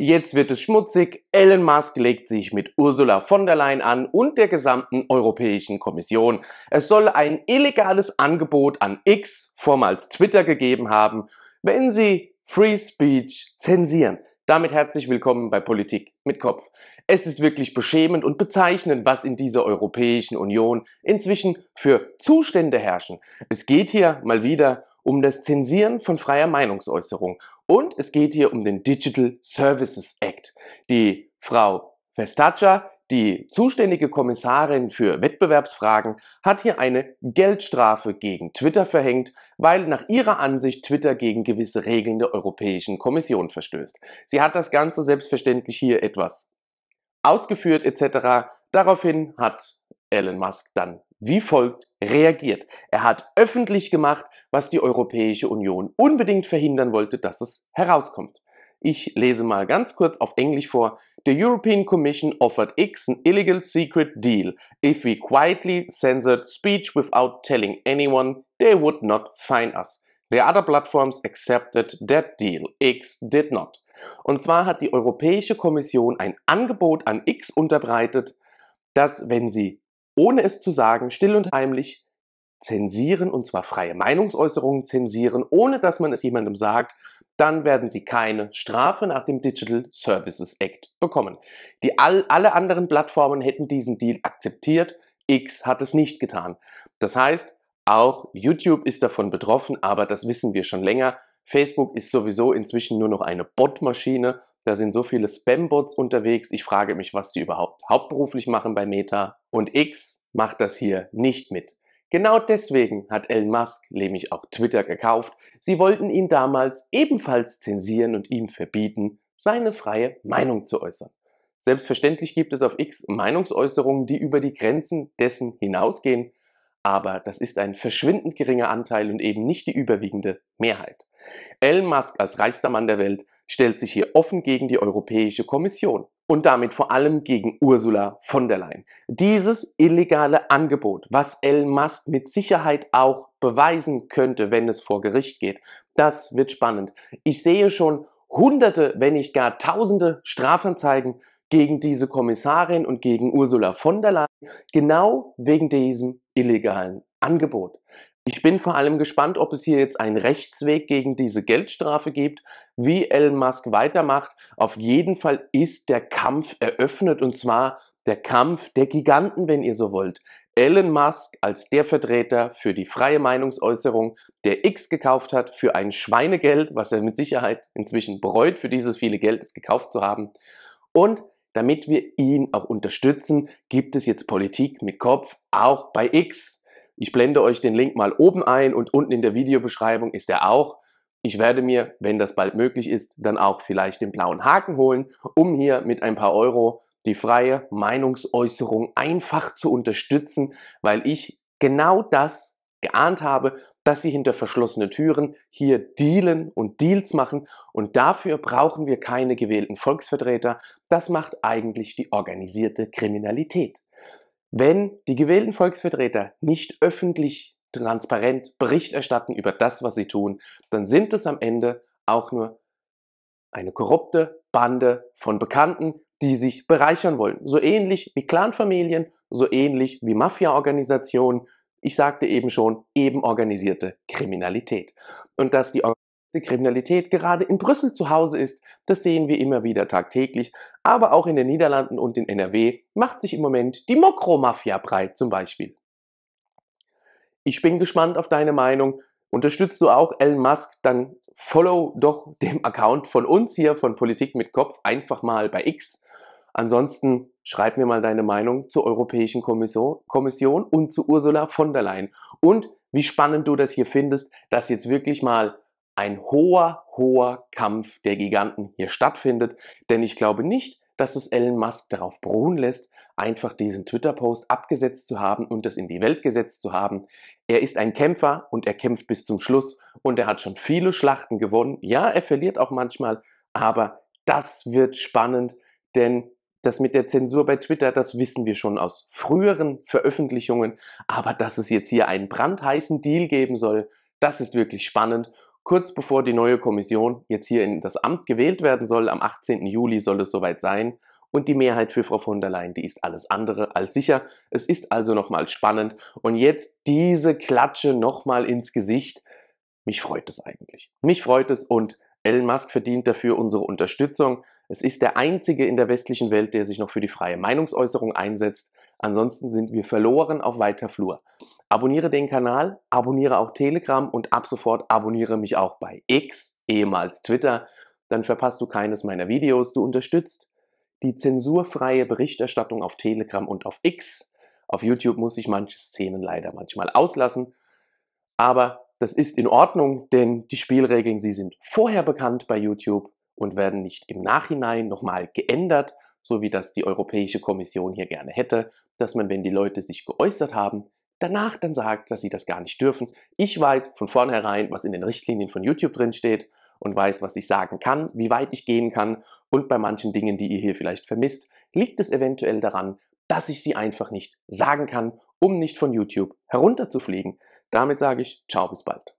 Jetzt wird es schmutzig. Elon Musk legt sich mit Ursula von der Leyen an und der gesamten Europäischen Kommission. Es soll ein illegales Angebot an X, vormals Twitter, gegeben haben, wenn sie Free Speech zensieren. Damit herzlich willkommen bei Politik mit Kopf. Es ist wirklich beschämend und bezeichnend, was in dieser Europäischen Union inzwischen für Zustände herrschen. Es geht hier mal wieder um das Zensieren von freier Meinungsäußerung. Und es geht hier um den Digital Services Act. Die Frau Vestager, die zuständige Kommissarin für Wettbewerbsfragen, hat hier eine Geldstrafe gegen Twitter verhängt, weil nach ihrer Ansicht Twitter gegen gewisse Regeln der Europäischen Kommission verstößt. Sie hat das Ganze selbstverständlich hier etwas ausgeführt etc. Daraufhin hat Elon Musk dann wie folgt reagiert. Er hat öffentlich gemacht, was die Europäische Union unbedingt verhindern wollte, dass es herauskommt. Ich lese mal ganz kurz auf Englisch vor. The European Commission offered X an illegal secret deal. If we quietly censored speech without telling anyone, they would not fine us. The other platforms accepted that deal. X did not. Und zwar hat die Europäische Kommission ein Angebot an X unterbreitet, dass wenn sie ohne es zu sagen, still und heimlich zensieren, und zwar freie Meinungsäußerungen zensieren, ohne dass man es jemandem sagt, dann werden Sie keine Strafe nach dem Digital Services Act bekommen. Die all, alle anderen Plattformen hätten diesen Deal akzeptiert, X hat es nicht getan. Das heißt, auch YouTube ist davon betroffen, aber das wissen wir schon länger. Facebook ist sowieso inzwischen nur noch eine Botmaschine da sind so viele Spam-Bots unterwegs. Ich frage mich, was die überhaupt hauptberuflich machen bei Meta. Und X macht das hier nicht mit. Genau deswegen hat Elon Musk nämlich auch Twitter gekauft. Sie wollten ihn damals ebenfalls zensieren und ihm verbieten, seine freie Meinung zu äußern. Selbstverständlich gibt es auf X Meinungsäußerungen, die über die Grenzen dessen hinausgehen, aber das ist ein verschwindend geringer Anteil und eben nicht die überwiegende Mehrheit. Elon Musk als reichster Mann der Welt stellt sich hier offen gegen die Europäische Kommission und damit vor allem gegen Ursula von der Leyen. Dieses illegale Angebot, was Elon Musk mit Sicherheit auch beweisen könnte, wenn es vor Gericht geht, das wird spannend. Ich sehe schon hunderte, wenn nicht gar tausende Strafanzeigen gegen diese Kommissarin und gegen Ursula von der Leyen, genau wegen diesem illegalen Angebot. Ich bin vor allem gespannt, ob es hier jetzt einen Rechtsweg gegen diese Geldstrafe gibt, wie Elon Musk weitermacht. Auf jeden Fall ist der Kampf eröffnet und zwar der Kampf der Giganten, wenn ihr so wollt. Elon Musk als der Vertreter für die freie Meinungsäußerung, der X gekauft hat für ein Schweinegeld, was er mit Sicherheit inzwischen bereut, für dieses viele Geld es gekauft zu haben. Und damit wir ihn auch unterstützen, gibt es jetzt Politik mit Kopf auch bei X. Ich blende euch den Link mal oben ein und unten in der Videobeschreibung ist er auch. Ich werde mir, wenn das bald möglich ist, dann auch vielleicht den blauen Haken holen, um hier mit ein paar Euro die freie Meinungsäußerung einfach zu unterstützen, weil ich genau das geahnt habe, dass sie hinter verschlossenen Türen hier dealen und Deals machen und dafür brauchen wir keine gewählten Volksvertreter. Das macht eigentlich die organisierte Kriminalität. Wenn die gewählten Volksvertreter nicht öffentlich transparent Bericht erstatten über das, was sie tun, dann sind es am Ende auch nur eine korrupte Bande von Bekannten, die sich bereichern wollen. So ähnlich wie Clanfamilien, so ähnlich wie Mafia-Organisationen, ich sagte eben schon, eben organisierte Kriminalität. Und dass die organisierte Kriminalität gerade in Brüssel zu Hause ist, das sehen wir immer wieder tagtäglich. Aber auch in den Niederlanden und in NRW macht sich im Moment die Mokro-Mafia breit zum Beispiel. Ich bin gespannt auf deine Meinung. Unterstützt du auch Elon Musk, dann follow doch dem Account von uns hier von Politik mit Kopf einfach mal bei X. Ansonsten schreib mir mal deine Meinung zur Europäischen Kommission, und zu Ursula von der Leyen. Und wie spannend du das hier findest, dass jetzt wirklich mal ein hoher, hoher Kampf der Giganten hier stattfindet. Denn ich glaube nicht, dass es Elon Musk darauf beruhen lässt, einfach diesen Twitter-Post abgesetzt zu haben und das in die Welt gesetzt zu haben. Er ist ein Kämpfer und er kämpft bis zum Schluss und er hat schon viele Schlachten gewonnen. Ja, er verliert auch manchmal, aber das wird spannend, denn das mit der Zensur bei Twitter, das wissen wir schon aus früheren Veröffentlichungen. Aber dass es jetzt hier einen brandheißen Deal geben soll, das ist wirklich spannend. Kurz bevor die neue Kommission jetzt hier in das Amt gewählt werden soll, am 18. Juli soll es soweit sein. Und die Mehrheit für Frau von der Leyen, die ist alles andere als sicher. Es ist also nochmal spannend. Und jetzt diese Klatsche nochmal ins Gesicht. Mich freut es eigentlich. Mich freut es und Elon Musk verdient dafür unsere Unterstützung. Es ist der einzige in der westlichen Welt, der sich noch für die freie Meinungsäußerung einsetzt. Ansonsten sind wir verloren auf weiter Flur. Abonniere den Kanal, abonniere auch Telegram und ab sofort abonniere mich auch bei X, ehemals Twitter. Dann verpasst du keines meiner Videos. Du unterstützt die zensurfreie Berichterstattung auf Telegram und auf X. Auf YouTube muss ich manche Szenen leider manchmal auslassen. Aber das ist in Ordnung, denn die Spielregeln, sie sind vorher bekannt bei YouTube und werden nicht im Nachhinein nochmal geändert, so wie das die Europäische Kommission hier gerne hätte, dass man, wenn die Leute sich geäußert haben, danach dann sagt, dass sie das gar nicht dürfen. Ich weiß von vornherein, was in den Richtlinien von YouTube drin steht und weiß, was ich sagen kann, wie weit ich gehen kann und bei manchen Dingen, die ihr hier vielleicht vermisst, liegt es eventuell daran, dass ich sie einfach nicht sagen kann um nicht von YouTube herunterzufliegen. Damit sage ich, ciao, bis bald.